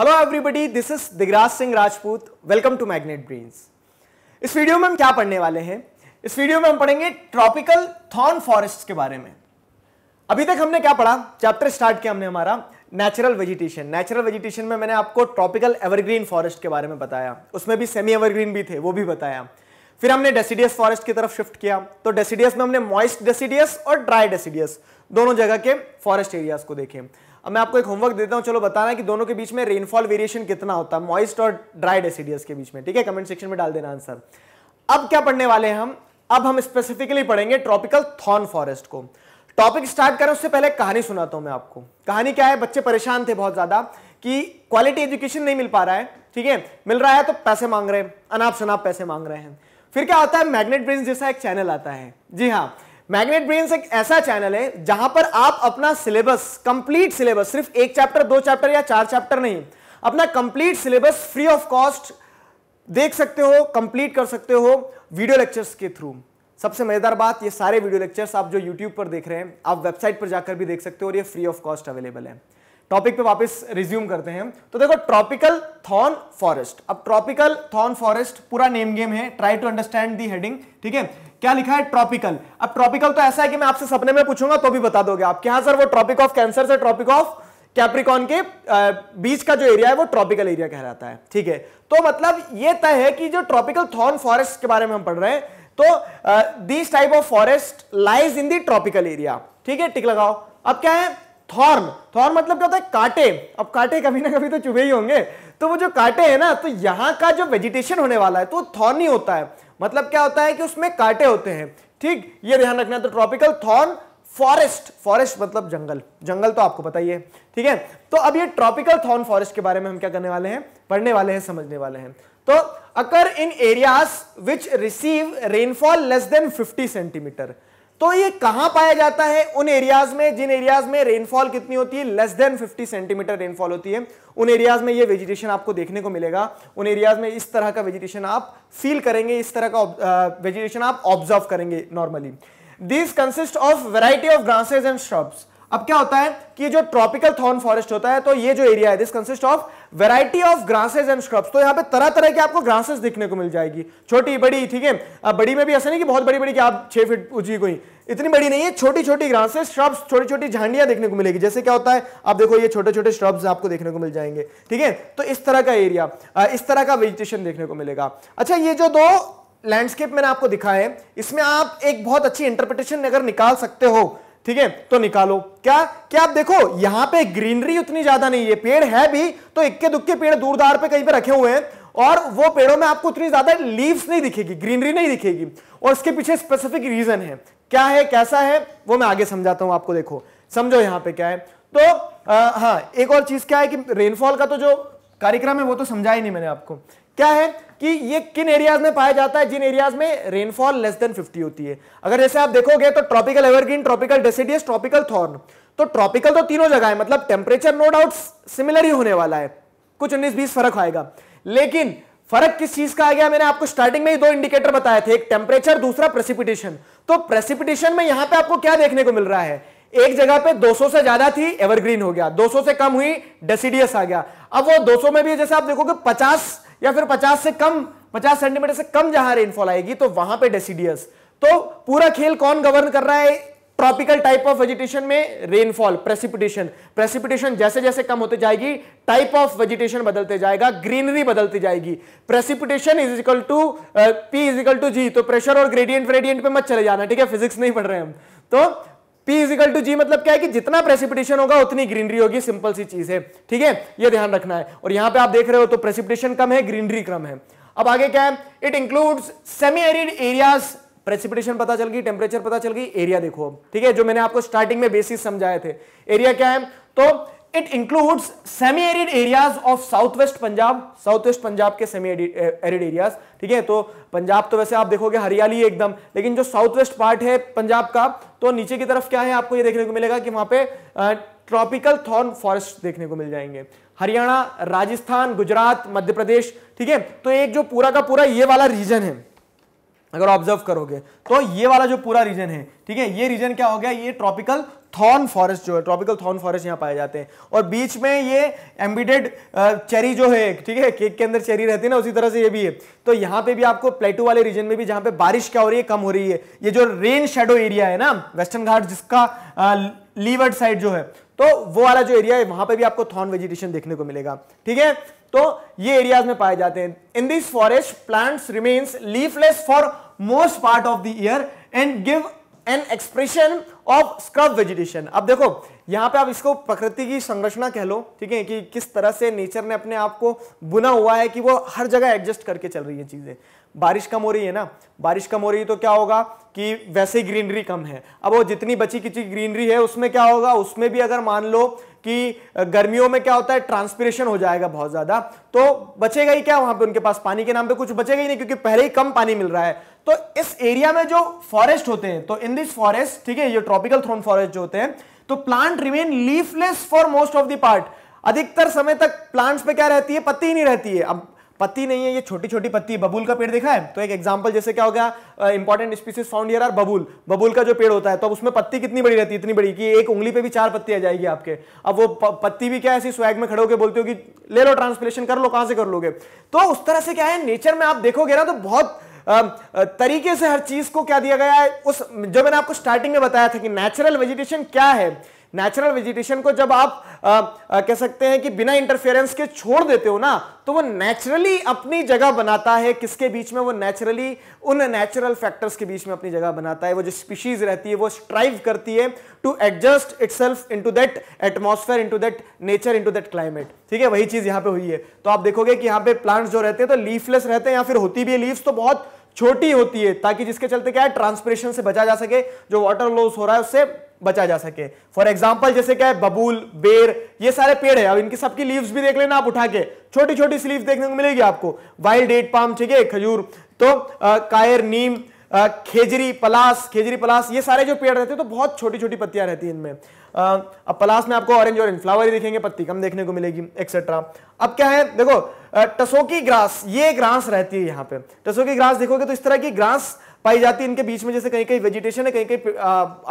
hello everybody this is Digraj Singh Rajput welcome to Magnet Brains इस video में हम क्या पढ़ने वाले हैं इस वीडियो में हम पढ़ेंगे ट्रॉपिकल थॉर्न फॉरेस्ट के बारे में अभी तक हमने क्या पढ़ा चैप्टर स्टार्ट किया हमने हमारा नेचुरल वेजिटेशन नेचुरल वेजिटेशन में मैंने आपको ट्रॉपिकल एवरग्रीन फॉरेस्ट के बारे में बताया उसमें भी सेमी एवरग्रीन भी थे वो भी बताया फिर हमने डेसीडियस फॉरेस्ट की तरफ शिफ्ट किया तो डेसीडियस में हमने मॉइस्ट डेसीडियस और ड्राई डेसीडियस दोनों जगह के फॉरेस्ट एरियाज को देखे अब मैं आपको एक होमवर्क देता हूँ चलो बताना कि दोनों के बीच में रेनफॉल वेरिएशन कितना होता है मॉइस्ट और ड्राई डेसीडियस के बीच में ठीक है कमेंट सेक्शन में डाल देना आंसर अब क्या पढ़ने वाले हैं हम अब हम स्पेसिफिकली पढ़ेंगे ट्रॉपिकल थॉर्न फॉरेस्ट को टॉपिक स्टार्ट करें उससे पहले कहानी सुनाता हूं मैं आपको कहानी क्या है बच्चे परेशान थे बहुत ज्यादा कि क्वालिटी एजुकेशन नहीं मिल पा रहा है ठीक है मिल रहा है तो पैसे मांग रहे हैं अनाप शनाप पैसे मांग रहे हैं फिर क्या होता है मैग्नेट ब्रेन जैसा एक चैनल आता है जी हाँ मैग्नेट ब्रेन्स एक ऐसा चैनल है जहां पर आप अपना सिलेबस कंप्लीट सिलेबस सिर्फ एक चैप्टर दो चैप्टर या चार चैप्टर नहीं अपना complete syllabus free of cost देख सकते हो कंप्लीट कर सकते हो वीडियो लेक्चर्स के थ्रू सबसे मजेदार बात ये सारे वीडियो लेक्चर्स आप जो यूट्यूब पर देख रहे हैं आप वेबसाइट पर जाकर भी देख सकते हो और ये फ्री ऑफ कॉस्ट अवेलेबल है टॉपिक पे वापस रिज्यूम करते हैं तो देखो ट्रॉपिकल थॉर्न फॉरेस्ट अब ट्रॉपिकल थॉर्न फॉरेस्ट पूरा नेम गेम है try to understand the heading ठीक है क्या लिखा है ट्रॉपिकल अब ट्रॉपिकल तो ऐसा है कि मैं आपसे सपने में पूछूंगा तो भी बता दोगे आप क्या हाँ, सर वो ट्रॉपिक ऑफ कैंसर से ट्रॉपिक ऑफ कैप्रिकॉन के बीच का जो एरिया है वो ट्रॉपिकल एरिया कहलाता है ठीक है तो मतलब ये तय है कि जो ट्रॉपिकल थॉर्न फॉरेस्ट के बारे में हम पढ़ रहे हैं तो this type of forest lies in the tropical area ठीक है टिक लगाओ अब क्या है थॉर्न थॉर्न मतलब क्या होता है कांटे अब कांटे कभी ना कभी तो चुभे ही होंगे तो वो जो कांटे है ना तो यहाँ का जो वेजिटेशन होने वाला है तो थॉर्न ही होता है मतलब क्या होता है कि उसमें कांटे होते हैं ठीक ये ध्यान रखना है तो ट्रॉपिकल थॉर्न फॉरेस्ट फॉरेस्ट मतलब जंगल जंगल तो आपको पता ही है ठीक है तो अब ये ट्रॉपिकल थॉर्न फॉरेस्ट के बारे में हम क्या करने वाले हैं पढ़ने वाले हैं समझने वाले हैं तो occur in areas which receive rainfall less than 50 centimetre तो ये कहां पाया जाता है उन एरियाज में जिन एरियाज में रेनफॉल कितनी होती है लेस देन 50 सेंटीमीटर रेनफॉल होती है उन एरियाज में ये वेजिटेशन आपको देखने को मिलेगा उन एरियाज में इस तरह का वेजिटेशन आप फील करेंगे इस तरह का वेजिटेशन आप ऑब्जर्व करेंगे normally this consist of variety of grasses and shrubs अब क्या होता है कि जो ट्रॉपिकल थॉर्न फॉरेस्ट होता है तो ये जो एरिया है this consist of variety of grasses and scrubs तो यहाँ पे तरह तरह के आपको ग्रासेस देखने को मिल जाएगी छोटी बड़ी ठीक है अब बड़ी में भी ऐसा नहीं कि बहुत बड़ी बड़ी कि आप छह फीट ऊंची कोई इतनी बड़ी नहीं है छोटी छोटी ग्रासेस श्रब्स छोटी छोटी झांडियां देखने को मिलेगी जैसे क्या होता है आप देखो ये छोटे छोटे श्रब्स आपको देखने को मिल जाएंगे ठीक है तो इस तरह का एरिया इस तरह का वेजिटेशन देखने को मिलेगा अच्छा ये जो दो लैंडस्केप मैंने आपको दिखा है इसमें आप एक बहुत अच्छी इंटरप्रिटेशन अगर निकाल सकते हो ठीक है तो निकालो क्या क्या आप देखो यहां पे ग्रीनरी उतनी ज्यादा नहीं है पेड़ है भी तो इक्के दुक्के पेड़ दूरदार पे कहीं पे रखे हुए हैं और वो पेड़ों में आपको उतनी ज्यादा लीव्स नहीं दिखेगी ग्रीनरी नहीं दिखेगी और इसके पीछे स्पेसिफिक रीजन है क्या है कैसा है वो मैं आगे समझाता हूं आपको देखो समझो यहां पर क्या है तो आ, हाँ एक और चीज क्या है कि रेनफॉल का तो जो कार्यक्रम है वो तो समझा ही नहीं मैंने आपको क्या है कि ये किन एरियाज में पाया जाता है जिन एरियाज में रेनफॉल लेस देन 50 होती है अगर जैसे आप देखोगे तो tropical evergreen tropical deciduous tropical thorn तो ट्रॉपिकल तो तीनों जगह है मतलब टेम्परेचर नो डाउट सिमिलर ही होने वाला है कुछ उन्नीस बीस फर्क आएगा लेकिन फर्क किस चीज का आ गया मैंने आपको स्टार्टिंग में ही दो इंडिकेटर बताए थे एक टेम्परेचर दूसरा प्रेसिपिटेशन तो प्रेसिपिटेशन में यहां पे आपको क्या देखने को मिल रहा है एक जगह पे 200 से ज्यादा थी एवरग्रीन हो गया 200 से कम हुई डेसिडियस आ गया अब वो 200 में भी जैसे आप देखोगे या फिर 50 से कम 50 सेंटीमीटर से कम जहां रेनफॉल आएगी तो वहां पे डेसीडियस तो पूरा खेल कौन गवर्न कर रहा है ट्रॉपिकल टाइप ऑफ वेजिटेशन में रेनफॉल प्रेसिपिटेशन प्रेसिपिटेशन जैसे जैसे कम होती जाएगी टाइप ऑफ वेजिटेशन बदलते जाएगा ग्रीनरी बदलती जाएगी precipitation is equal to P is equal to G तो प्रेशर और ग्रेडियंट ग्रेडियंट पे मत चले जाना ठीक है फिजिक्स नहीं पढ़ रहे हम तो पी इजिकल टू जी मतलब क्या है कि जितना प्रेसिपिटेशन होगा उतनी ग्रीनरी होगी सिंपल सी चीज है ठीक है ये ध्यान रखना है और यहां पे आप देख रहे हो तो प्रेसिपिटेशन कम है ग्रीनरी कम है अब आगे क्या है it includes semi arid area precipitation पता चल गई टेम्परेचर पता चल गई एरिया देखो ठीक है जो मैंने आपको स्टार्टिंग में बेसिस समझाए थे एरिया क्या है तो semi arid areas of south west Punjab south west Punjab के सेमी एरिड एरियाज ठीक है तो पंजाब तो वैसे आप देखोगे हरियाली एकदम लेकिन जो साउथ वेस्ट पार्ट है पंजाब का तो नीचे की तरफ क्या है आपको ये देखने को मिलेगा कि वहां पे ट्रॉपिकल थॉर्न फॉरेस्ट देखने को मिल जाएंगे हरियाणा राजस्थान गुजरात मध्य प्रदेश ठीक है तो एक जो पूरा का पूरा ये वाला रीजन है अगर ऑब्जर्व करोगे तो ये वाला जो पूरा रीजन है ठीक है ये रीजन क्या हो गया ये ट्रॉपिकल थॉर्न फॉरेस्ट जो है ट्रॉपिकल थॉर्न फॉरेस्ट यहाँ पाए जाते हैं और बीच में ये एम्बिडेड चेरी जो है ठीक है केक के अंदर चेरी रहती है ना उसी तरह से ये भी है तो यहाँ पे भी आपको प्लेटू वाले रीजन में भी जहाँ पे बारिश क्या हो रही है कम हो रही है ये जो रेन शेडो एरिया है ना वेस्टर्न घाट जिसका लीवर्ड साइड जो है तो वो वाला जो एरिया है वहां पर भी आपको थॉर्न वेजिटेशन देखने को मिलेगा ठीक है तो ये एरियाज में पाए जाते हैं in this forest plants remains leafless for most part of the year and give an expression of scrub vegetation अब देखो यहां पे आप इसको प्रकृति की संरचना कह लो ठीक है कि किस तरह से नेचर ने अपने आप को बुना हुआ है कि वो हर जगह एडजस्ट करके चल रही है चीजें बारिश कम हो रही है ना बारिश कम हो रही है तो क्या होगा कि वैसे ही ग्रीनरी कम है अब वो जितनी बची किची ग्रीनरी है उसमें क्या होगा उसमें भी अगर मान लो कि गर्मियों में क्या होता है ट्रांसपीरेशन हो जाएगा बहुत ज्यादा तो बचेगा ही क्या वहां पे उनके पास पानी के नाम पे कुछ बचेगा ही नहीं क्योंकि पहले ही कम पानी मिल रहा है तो इस एरिया में जो फॉरेस्ट होते हैं तो इन दिस फॉरेस्ट ठीक है ये ट्रॉपिकल थ्रोन फॉरेस्ट जो होते हैं तो plant remain leafless for most of the part अधिकतर समय तक प्लांट्स पे क्या रहती है पत्ती ही नहीं रहती है अब पत्ती नहीं है ये छोटी छोटी पत्ती है बबूल का पेड़ देखा है तो एक एग्जाम्पल जैसे क्या हो गया इंपॉर्टेंट स्पीसीज फाउंड आर बबूल बबूल का जो पेड़ होता है तो अब उसमें पत्ती कितनी बड़ी रहती है इतनी बड़ी कि एक उंगली पे भी चार पत्ती आ जाएगी आपके अब वो पत्ती भी क्या ऐसी स्वैग में खड़े होकर बोलते हो कि ले लो ट्रांसप्लेन कर लो कहां से कर लोगे तो उस तरह से क्या है नेचर में आप देखोगे ना तो बहुत तरीके से हर चीज को क्या दिया गया है उस जो मैंने आपको स्टार्टिंग में बताया था कि नेचुरल वेजिटेशन क्या है नेचुरल वेजिटेशन को जब आप आ, आ, कह सकते हैं कि बिना इंटरफेरेंस के छोड़ देते हो ना तो वो नेचुरली अपनी जगह बनाता है किसके बीच में वो नेचुरली उन नेचुरल फैक्टर्स के बीच में अपनी जगह बनाता है वो जो स्पीशीज रहती है वो स्ट्राइव करती है to adjust itself into that atmosphere into that nature into that climate ठीक है वही चीज यहां पे हुई है तो आप देखोगे कि यहां पे प्लांट्स जो रहते हैं तो लीफलेस रहते हैं या फिर होती भी है लीव्स तो बहुत छोटी होती है ताकि जिसके चलते क्या है ट्रांसपरेशन से बचा जा सके जो वाटर लॉस हो रहा है उससे बचा जा सके फॉर एग्जाम्पल जैसे क्या है बबूल बेर ये सारे पेड़ है अब इनकी सबकी लीव्स भी देख लेना आप उठा के छोटी छोटी सी लीव्स देखने को मिलेगी आपको वाइल्ड डेट पाम ठीक है खजूर तो आ, कायर नीम खेजरी पलास खेजरी पलास ये सारे जो पेड़ रहते हैं तो बहुत छोटी छोटी पत्तियां रहती हैं इनमें अब पलास में आपको ऑरेंज ऑरेंज फ्लावर ही दिखेंगे पत्ती कम देखने को मिलेगी एक्सेट्रा अब क्या है देखो टसोकी ग्रास ये ग्रास रहती है यहाँ पे टसोकी ग्रास देखोगे तो इस तरह की ग्रास पाई जाती है इनके बीच में जैसे कहीं कहीं वेजिटेशन है कहीं कहीं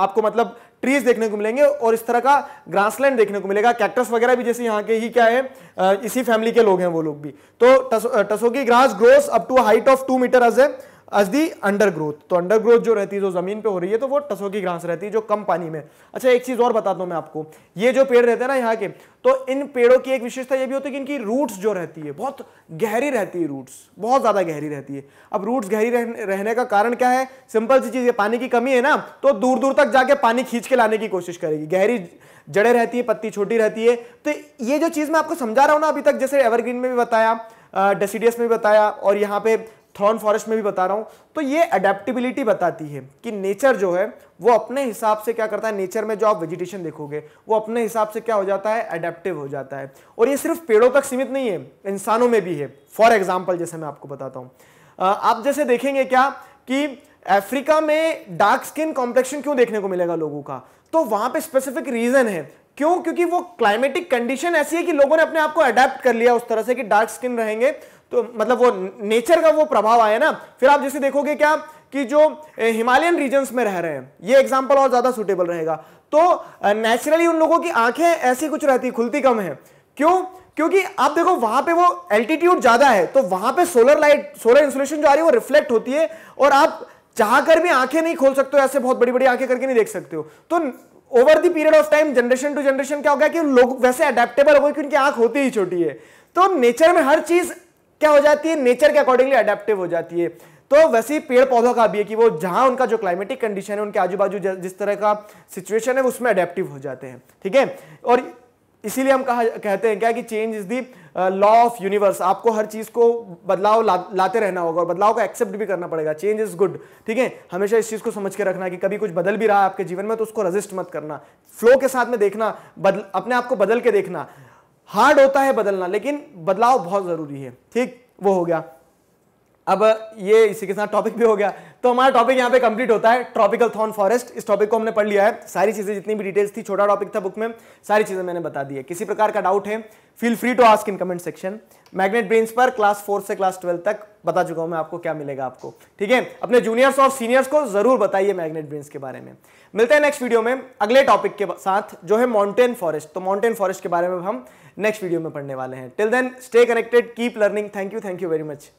आपको मतलब ट्रीज देखने को मिलेंगे और इस तरह का ग्रासलैंड देखने को मिलेगा कैक्टस वगैरह भी जैसे यहाँ के ही क्या है इसी फैमिली के लोग हैं वो लोग भी तो tussocky grass grows up to height of two metre as a as the undergrowth तो अंडरग्रोथ जो रहती है जो जमीन पे हो रही है तो वो टसों की घास रहती है जो कम पानी में अच्छा एक चीज और बताता हूँ मैं आपको ये जो पेड़ रहते हैं ना यहाँ के तो इन पेड़ों की एक विशेषता ये भी होती है कि इनकी रूट्स जो रहती है बहुत गहरी रहती है रूट्स बहुत ज्यादा गहरी रहती है अब रूट्स गहरी रहने का कारण क्या है सिंपल सी चीज है पानी की कमी है ना तो दूर दूर तक जाके पानी खींच के लाने की कोशिश करेगी गहरी जड़े रहती है पत्ती छोटी रहती है तो ये जो चीज मैं आपको समझा रहा हूँ ना अभी तक जैसे एवरग्रीन में भी बताया डेसीडियस में भी बताया और यहाँ पे थॉर्न फॉरेस्ट में भी बता रहा हूं तो ये अडेप्टिबिलिटी बताती है कि नेचर जो है वो अपने हिसाब से क्या करता है नेचर में जो आप वेजिटेशन देखोगे वो अपने हिसाब से क्या हो जाता है अडेप्टिव हो जाता है और ये सिर्फ पेड़ों तक सीमित नहीं है इंसानों में भी है फॉर एग्जाम्पल जैसे मैं आपको बताता हूँ आप जैसे देखेंगे क्या कि अफ्रीका में डार्क स्किन कॉम्प्लेक्शन क्यों देखने को मिलेगा लोगों का तो वहां पे स्पेसिफिक रीजन है क्यों क्योंकि वो क्लाइमेटिक कंडीशन ऐसी है कि लोगों ने अपने आप को अडेप्ट कर लिया उस तरह से कि डार्क स्किन रहेंगे तो मतलब वो नेचर का वो प्रभाव आया ना फिर आप जैसे देखोगे क्या कि जो हिमालयन रीजन्स में रह रहे हैं ये एग्जाम्पल और ज़्यादा सुटेबल रहेगा तो नेचुरली उन लोगों की आंखें ऐसी कुछ रहती खुलती कम है क्यों क्योंकि आप देखो वहां पे वो एल्टीट्यूड ज्यादा है तो वहां पे सोलर लाइट सोलर इंसुलेशन जो आ रही है वो रिफ्लेक्ट होती है और आप चाहकर भी आंखें नहीं खोल सकते हो ऐसे बहुत बड़ी बड़ी आंखें करके नहीं देख सकते हो तो over the period of time generation to generation क्या हो गया कि लोग वैसे अडेप्टेबल हो गए क्योंकि आंख होती ही छोटी है तो नेचर में हर चीज क्या हो जाती है नेचर के अकॉर्डिंगली अडेप्टिव हो जाती है तो वैसे ही पेड़ पौधों का भी है कि वो जहां उनका जो क्लाइमेटिक कंडीशन है उनके आजू बाजू जिस तरह का सिचुएशन है उसमें अडेप्टिव हो जाते हैं ठीक है और इसीलिए हम कहा कहते हैं क्या कि change is the law of universe आपको हर चीज को बदलाव ला, लाते रहना होगा और बदलाव को एक्सेप्ट भी करना पड़ेगा चेंज इज गुड ठीक है हमेशा इस चीज को समझ के रखना कि कभी कुछ बदल भी रहा है आपके जीवन में तो उसको रजिस्ट मत करना फ्लो के साथ में देखना बदल अपने आप को बदल के देखना हार्ड होता है बदलना लेकिन बदलाव बहुत जरूरी है ठीक वो हो गया अब ये इसी के साथ टॉपिक भी हो गया तो हमारा टॉपिक यहाँ पे कंप्लीट होता है ट्रॉपिकल थॉर्न फॉरेस्ट इस टॉपिक को हमने पढ़ लिया है सारी चीज़ें जितनी भी डिटेल्स थी छोटा टॉपिक था बुक में सारी चीज़ें मैंने बता दी है किसी प्रकार का डाउट है feel free to ask in comment section Magnet Brains पर क्लास फोर से क्लास ट्वेल्व तक बता चुका हूं मैं आपको क्या मिलेगा आपको ठीक है अपने जूनियर्स और सीनियर्स को जरूर बताइए मैग्नेट ब्रेन्स के बारे में मिलते हैं नेक्स्ट वीडियो में अगले टॉपिक के साथ जो है माउंटेन फॉरेस्ट तो माउंटेन फॉरेस्ट के बारे में हम नेक्स्ट वीडियो में पढ़ने वाले हैं till then stay connected keep learning thank you thank you very much